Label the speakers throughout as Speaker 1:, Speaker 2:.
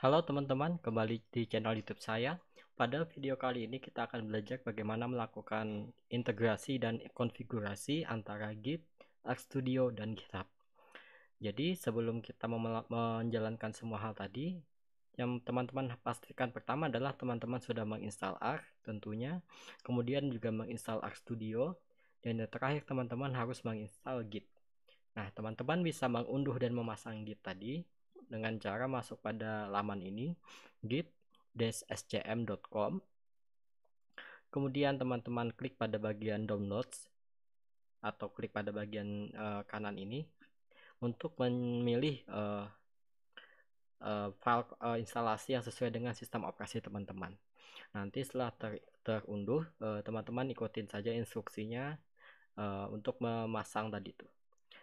Speaker 1: Halo teman-teman, kembali di channel YouTube saya. Pada video kali ini kita akan belajar bagaimana melakukan integrasi dan konfigurasi antara Git, Studio, dan GitHub. Jadi sebelum kita menjalankan semua hal tadi, yang teman-teman pastikan pertama adalah teman-teman sudah menginstal R tentunya, kemudian juga menginstal Studio, dan yang terakhir teman-teman harus menginstal Git. Nah, teman-teman bisa mengunduh dan memasang Git tadi dengan cara masuk pada laman ini git-scm.com kemudian teman-teman klik pada bagian downloads atau klik pada bagian uh, kanan ini untuk memilih uh, uh, file uh, instalasi yang sesuai dengan sistem operasi teman-teman. Nanti setelah ter terunduh, teman-teman uh, ikutin saja instruksinya uh, untuk memasang tadi itu.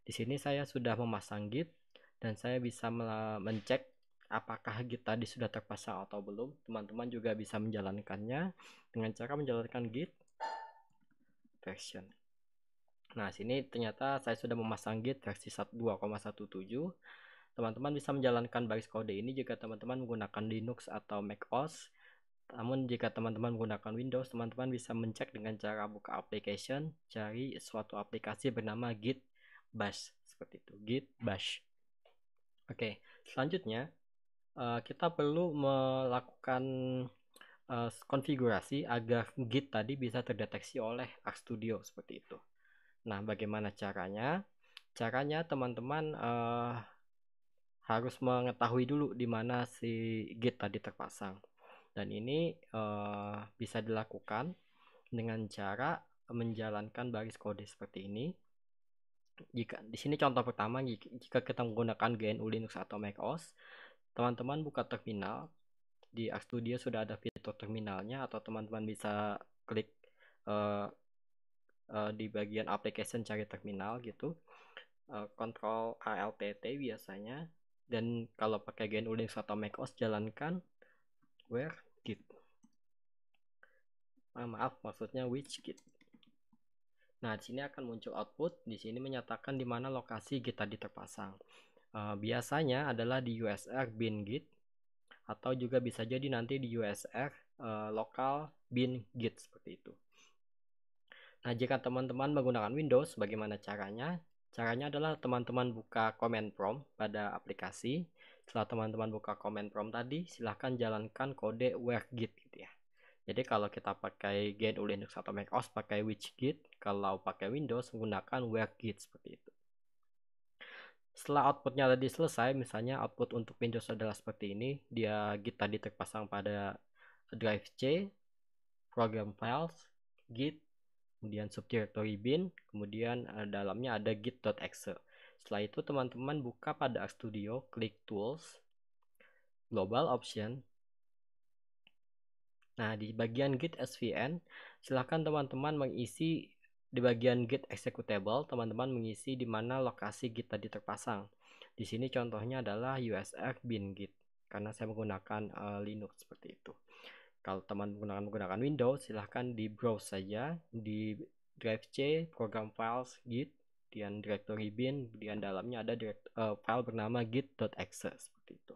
Speaker 1: Di sini saya sudah memasang Git dan saya bisa mencek apakah Git tadi sudah terpasang atau belum. Teman-teman juga bisa menjalankannya dengan cara menjalankan Git version. Nah, sini ternyata saya sudah memasang Git versi 2.17. Teman-teman bisa menjalankan baris kode ini jika teman-teman menggunakan Linux atau macOS. Namun jika teman-teman menggunakan Windows, teman-teman bisa mencek dengan cara buka application, cari suatu aplikasi bernama Git Bash seperti itu, Git Bash. Oke, selanjutnya uh, kita perlu melakukan uh, konfigurasi agar Git tadi bisa terdeteksi oleh Studio seperti itu. Nah, bagaimana caranya? Caranya teman-teman uh, harus mengetahui dulu di mana si Git tadi terpasang. Dan ini uh, bisa dilakukan dengan cara menjalankan baris kode seperti ini. Jika di sini contoh pertama jika kita menggunakan GNU Linux atau Mac OS, teman-teman buka terminal. Di RStudio sudah ada fitur terminalnya atau teman-teman bisa klik uh, uh, di bagian application cari terminal gitu. Uh, kontrol ALTT biasanya dan kalau pakai GNU Linux atau macOS jalankan where git. uh, maaf maksudnya which git. Nah, di sini akan muncul output. Di sini menyatakan di mana lokasi kita terpasang. Uh, biasanya adalah di USR bin git atau juga bisa jadi nanti di USR uh, eh, lokal bin git seperti itu. Nah, jika teman-teman menggunakan Windows, bagaimana caranya? Caranya adalah teman-teman buka command prompt pada aplikasi. Setelah teman-teman buka command prompt tadi, silahkan jalankan kode where git gitu ya. Jadi kalau kita pakai GNU Linux atau macOS pakai git, kalau pakai Windows menggunakan git seperti itu. Setelah outputnya tadi selesai, misalnya output untuk Windows adalah seperti ini, dia Git tadi terpasang pada drive C, program files, Git, kemudian subdirectory bin, kemudian eh, dalamnya ada git.exe. Setelah itu teman-teman buka pada Studio, klik Tools, Global Option, Nah, di bagian git SVN, silahkan teman-teman mengisi di bagian git executable, teman-teman mengisi di mana lokasi git tadi terpasang. Di sini contohnya adalah usf bin git karena saya menggunakan uh, Linux seperti itu. Kalau teman menggunakan menggunakan Windows, silahkan di browse saja di drive C, program files, git, kemudian directory bin, kemudian dalamnya ada direct, uh, file bernama git.exe seperti itu.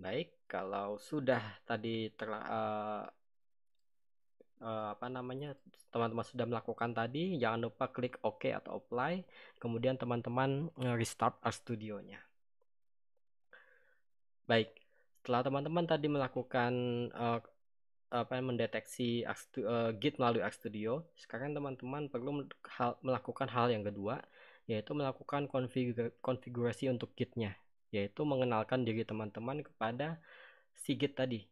Speaker 1: Baik, kalau sudah tadi ter, uh, eh, uh, eh, apa namanya teman-teman sudah melakukan tadi, jangan lupa klik OK atau apply, kemudian teman-teman eh, restart studionya. Baik, setelah teman-teman tadi melakukan uh, apa mendeteksi uh, Git melalui studio, sekarang teman-teman perlu hal, melakukan hal yang kedua, yaitu melakukan konfigurasi untuk Gitnya yaitu mengenalkan diri teman-teman kepada Sigit tadi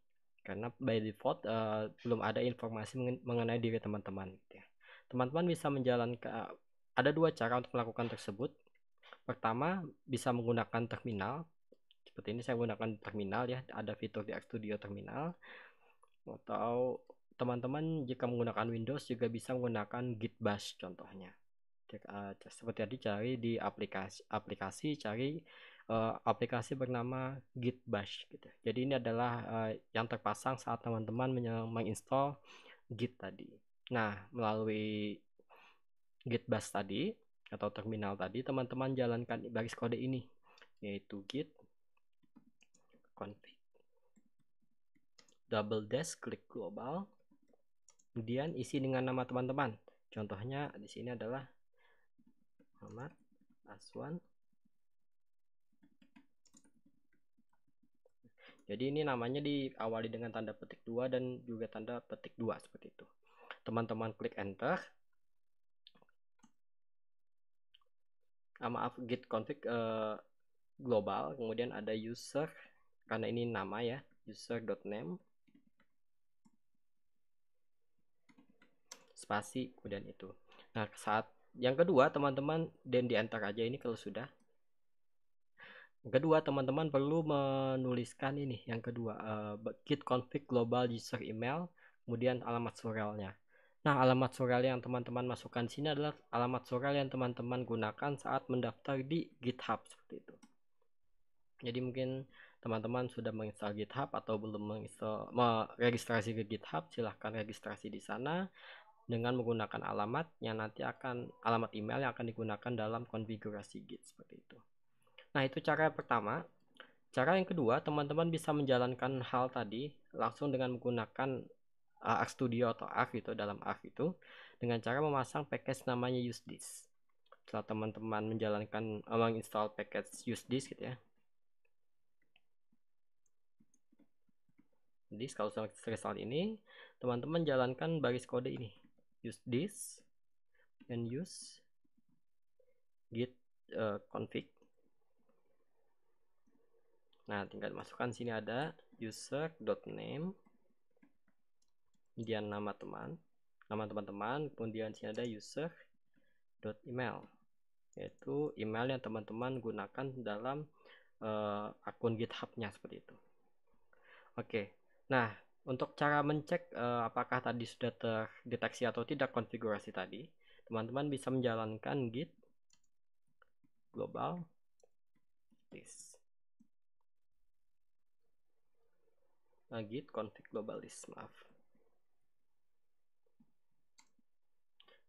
Speaker 1: karena by default uh, belum ada informasi mengenai diri teman-teman gitu ya. Teman-teman bisa menjalankan ada dua cara untuk melakukan tersebut. Pertama, bisa menggunakan terminal. Seperti ini saya gunakan terminal ya, ada fitur di Studio terminal. Atau teman-teman jika menggunakan Windows juga bisa menggunakan Git Bash contohnya. Eh, seperti tadi cari di aplikasi aplikasi cari uh, aplikasi bernama Git Bash gitu. Jadi ini adalah uh, yang terpasang saat teman-teman menginstall Git tadi. Nah, melalui Git Bash tadi atau terminal tadi, teman-teman jalankan baris kode ini yaitu git config double dash klik global kemudian isi dengan nama teman-teman contohnya di sini adalah Muhammad Aswan Jadi ini namanya diawali dengan tanda petik dua dan juga tanda petik dua seperti itu. Teman-teman klik enter. Ah, maaf git config uh, global, kemudian ada user karena ini nama ya, user.name spasi kemudian itu. Nah, saat yang kedua teman-teman dan di enter aja ini kalau sudah kedua teman-teman perlu menuliskan ini yang kedua uh, eh, git config global user email kemudian alamat surelnya nah alamat surel yang teman-teman masukkan sini adalah alamat surel yang teman-teman gunakan saat mendaftar di github seperti itu jadi mungkin teman-teman sudah menginstal GitHub atau belum menginstal meregistrasi ke GitHub, silahkan registrasi di sana dengan menggunakan alamat yang nanti akan alamat email yang akan digunakan dalam konfigurasi Git seperti itu. Nah, itu cara yang pertama. Cara yang kedua, teman-teman bisa menjalankan hal tadi langsung dengan menggunakan uh, Arc Studio atau Arc itu dalam Arc itu dengan cara memasang package namanya use this. Setelah teman-teman menjalankan uh, eh, install package this gitu ya. Jadi kalau sudah install ini, teman-teman jalankan baris kode ini. Use this and use git uh, config Nah, tinggal masukkan sini ada user.name kemudian nama teman, nama teman-teman, kemudian sini ada user.email yaitu email yang teman-teman gunakan dalam uh, akun GitHub-nya seperti itu. Oke. Nah, untuk cara mencek uh, apakah tadi sudah terdeteksi atau tidak konfigurasi tadi, teman-teman bisa menjalankan git global this. uh, git config globalis maaf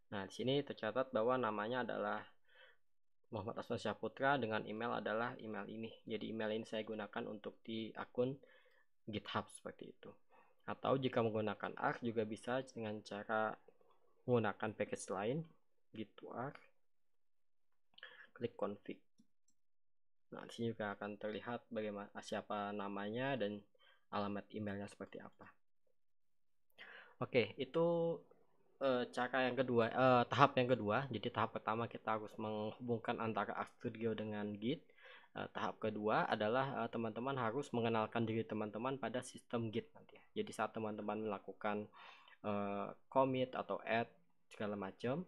Speaker 1: nah di sini tercatat bahwa namanya adalah Muhammad Aswan Syaputra dengan email adalah email ini jadi email ini saya gunakan untuk di akun GitHub seperti itu atau jika menggunakan arc juga bisa dengan cara menggunakan package lain gitu arc klik config nah di sini juga akan terlihat bagaimana siapa namanya dan alamat emailnya seperti apa. Oke, itu uh, cara yang kedua, uh, tahap yang kedua. Jadi tahap pertama kita harus menghubungkan antara Geo dengan Git. Uh, tahap kedua adalah teman-teman uh, harus mengenalkan diri teman-teman pada sistem Git nanti. Jadi saat teman-teman melakukan uh, commit atau add segala macam,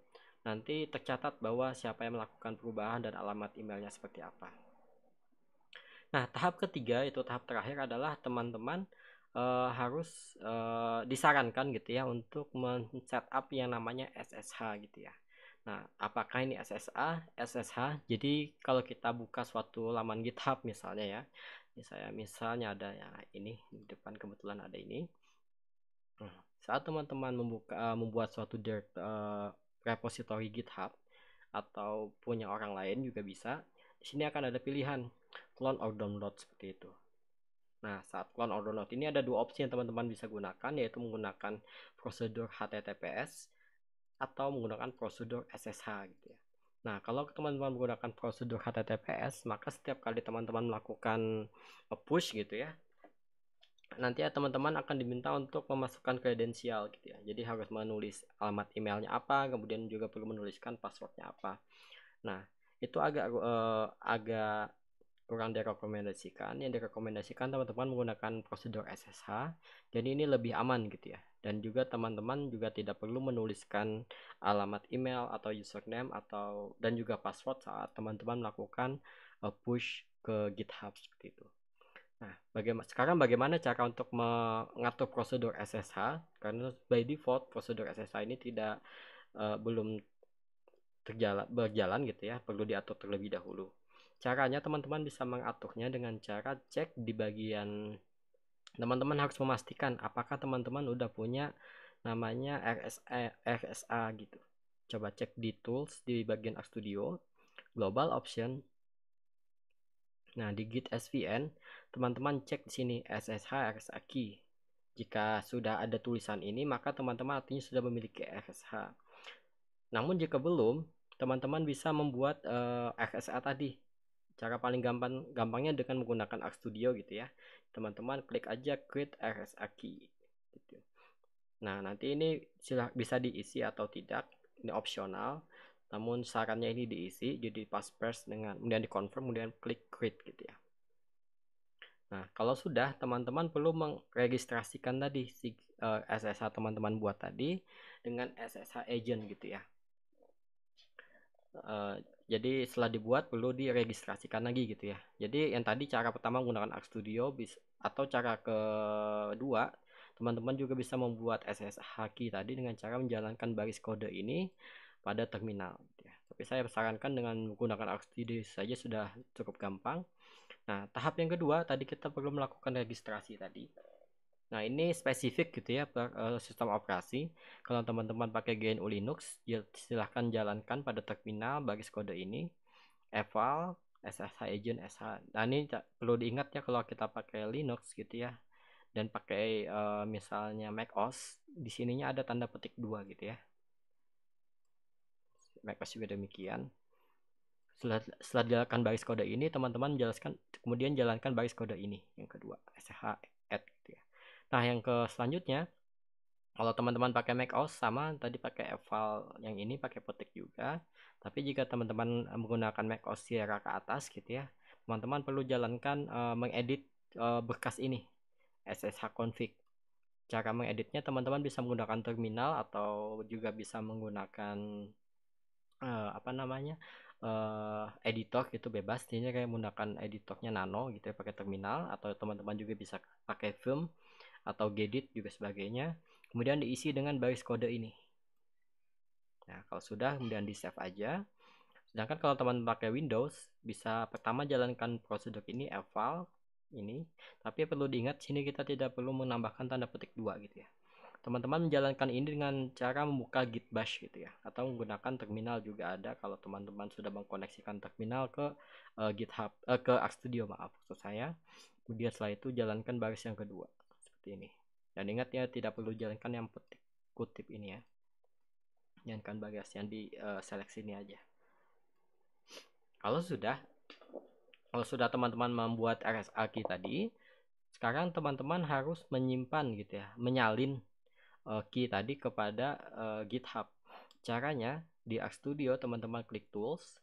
Speaker 1: nanti tercatat bahwa siapa yang melakukan perubahan dan alamat emailnya seperti apa. Nah, tahap ketiga itu tahap terakhir adalah teman-teman uh, harus uh, disarankan gitu ya untuk men-setup yang namanya SSH gitu ya. Nah, apakah ini SSA, SSH? Jadi kalau kita buka suatu laman GitHub misalnya ya, misalnya misalnya ada ya ini di depan kebetulan ada ini. Nah, saat teman-teman membuka eh, membuat suatu dirt uh, repository GitHub atau punya orang lain juga bisa, di sini akan ada pilihan clone or download seperti itu Nah, saat clone or download ini ada dua opsi yang teman-teman bisa gunakan, yaitu menggunakan prosedur HTTPS atau menggunakan prosedur SSH gitu ya. Nah, kalau teman-teman menggunakan prosedur HTTPS, maka setiap kali teman-teman melakukan push gitu ya, nanti ya teman-teman akan diminta untuk memasukkan kredensial gitu ya. Jadi harus menulis alamat emailnya apa, kemudian juga perlu menuliskan passwordnya apa. Nah, itu agak uh, agak kurang direkomendasikan yang direkomendasikan teman-teman menggunakan prosedur SSH jadi ini lebih aman gitu ya dan juga teman-teman juga tidak perlu menuliskan alamat email atau username atau dan juga password saat teman-teman melakukan uh, push ke GitHub seperti itu Nah, bagaimana sekarang bagaimana cara untuk mengatur prosedur SSH? Karena by default prosedur SSH ini tidak uh, belum terjalan berjalan gitu ya, perlu diatur terlebih dahulu. Caranya teman-teman bisa mengaturnya dengan cara cek di bagian teman-teman harus memastikan apakah teman-teman udah punya namanya RSA, RSA gitu. Coba cek di tools di bagian Studio, global option. Nah, di Git SVN, teman-teman cek di sini SSH RSA key. Jika sudah ada tulisan ini, maka teman-teman artinya sudah memiliki RSH. Namun jika belum, teman-teman bisa membuat uh, eh, RSA tadi Cara paling gampang gampangnya dengan menggunakan Studio gitu ya. Teman-teman klik aja create RSA key gitu. Nah, nanti ini silah bisa diisi atau tidak, ini opsional. Namun sarannya ini diisi jadi pas press dengan kemudian di confirm kemudian klik create gitu ya. Nah, kalau sudah teman-teman perlu mengregistrasikan tadi si uh, eh, SSH teman-teman buat tadi dengan SSH agent gitu ya. Uh, jadi setelah dibuat perlu diregistrasikan lagi gitu ya jadi yang tadi cara pertama menggunakan Studio bisa atau cara kedua teman-teman juga bisa membuat SSH key tadi dengan cara menjalankan baris kode ini pada terminal gitu ya. tapi saya sarankan dengan menggunakan Studio saja sudah cukup gampang nah tahap yang kedua tadi kita perlu melakukan registrasi tadi Nah, ini spesifik gitu ya per, uh, sistem operasi. Kalau teman-teman pakai GNU Linux, ya silahkan jalankan pada terminal baris kode ini. eval SSH agent SH. Nah, ini perlu diingat ya kalau kita pakai Linux gitu ya dan pakai uh, misalnya Mac OS, di sininya ada tanda petik dua gitu ya. Mac OS juga demikian. Setelah, setelah jalankan baris kode ini, teman-teman jelaskan kemudian jalankan baris kode ini yang kedua, SSH nah yang ke selanjutnya kalau teman-teman pakai Mac OS sama tadi pakai eval yang ini pakai potek juga tapi jika teman-teman eh, menggunakan Mac OS Sierra ke atas gitu ya teman-teman perlu jalankan uh, mengedit uh, eh, berkas ini SSH config cara mengeditnya teman-teman bisa menggunakan terminal atau juga bisa menggunakan uh, apa namanya uh, editor gitu bebas intinya kayak menggunakan editornya nano gitu ya pakai terminal atau teman-teman juga bisa pakai film atau gedit juga sebagainya kemudian diisi dengan baris kode ini nah kalau sudah kemudian di save aja sedangkan kalau teman pakai Windows bisa pertama jalankan prosedur ini eval ini tapi perlu diingat sini kita tidak perlu menambahkan tanda petik dua gitu ya teman-teman menjalankan ini dengan cara membuka git bash gitu ya atau menggunakan terminal juga ada kalau teman-teman sudah mengkoneksikan terminal ke uh, github uh, ke studio maaf maksud saya kemudian setelah itu jalankan baris yang kedua seperti ini. Dan ingat ya tidak perlu jalankan yang petik kutip ini ya. Jalankan bagas yang di uh, seleksi ini aja. Kalau sudah kalau sudah teman-teman membuat RSAQ tadi, sekarang teman-teman harus menyimpan gitu ya, menyalin uh, key tadi kepada uh, GitHub. Caranya di RStudio teman-teman klik tools,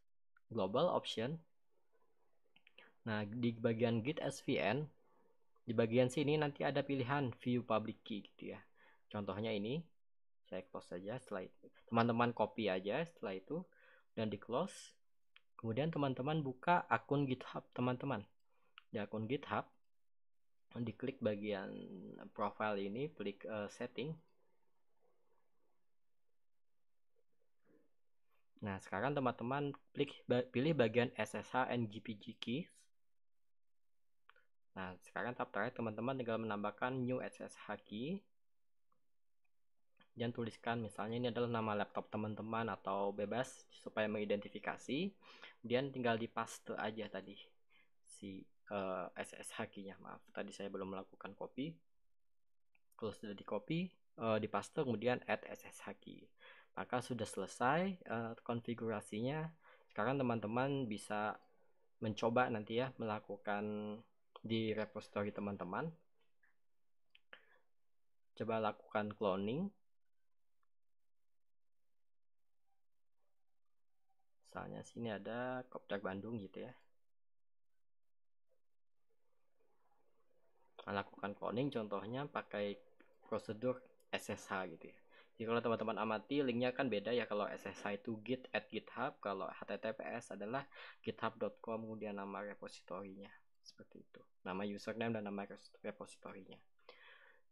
Speaker 1: global option. Nah, di bagian git svn di bagian sini nanti ada pilihan view public key gitu ya contohnya ini saya close saja setelah itu teman-teman copy aja setelah itu dan di close kemudian teman-teman buka akun github teman-teman di akun github di klik bagian profile ini klik uh, setting nah sekarang teman-teman klik pilih bagian SSH and GPG keys Nah, sekarang tahap terakhir teman-teman tinggal menambahkan new SSH key dan tuliskan misalnya ini adalah nama laptop teman-teman atau bebas supaya mengidentifikasi. Kemudian tinggal di paste aja tadi si uh, eh, SSH key-nya. Maaf, tadi saya belum melakukan copy. Kalau sudah di copy, uh, eh, di paste kemudian add SSH key. Maka sudah selesai uh, konfigurasinya. Sekarang teman-teman bisa mencoba nanti ya melakukan di repository teman-teman. Coba lakukan cloning. Misalnya sini ada Kopdar Bandung gitu ya. Nah, lakukan cloning contohnya pakai prosedur SSH gitu ya. Jadi kalau teman-teman amati linknya kan beda ya kalau SSH itu git at github kalau HTTPS adalah github.com kemudian nama repositorinya seperti itu nama username dan nama repositorinya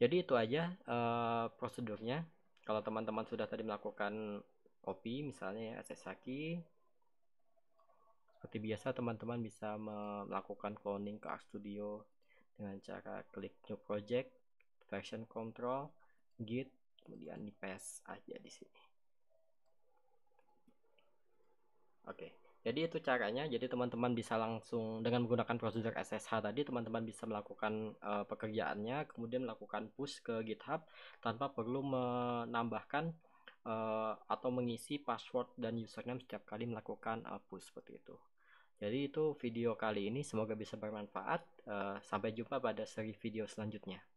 Speaker 1: jadi itu aja uh, prosedurnya kalau teman-teman sudah tadi melakukan copy misalnya ya SSHKey seperti biasa teman-teman bisa melakukan cloning ke studio dengan cara klik new project version control git kemudian di paste aja di sini oke okay. Jadi itu caranya. Jadi teman-teman bisa langsung dengan menggunakan prosedur SSH tadi, teman-teman bisa melakukan uh, pekerjaannya, kemudian melakukan push ke GitHub tanpa perlu menambahkan uh, atau mengisi password dan username setiap kali melakukan uh, push seperti itu. Jadi itu video kali ini semoga bisa bermanfaat. Uh, sampai jumpa pada seri video selanjutnya.